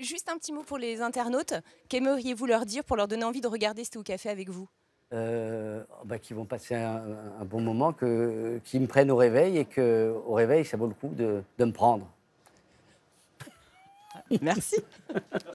Juste un petit mot pour les internautes. Qu'aimeriez-vous leur dire pour leur donner envie de regarder ce au café avec vous euh, bah, Qu'ils vont passer un, bon moment, qu'ils me prennent au réveil et qu'au réveil, ça vaut le coup de me prendre. Merci.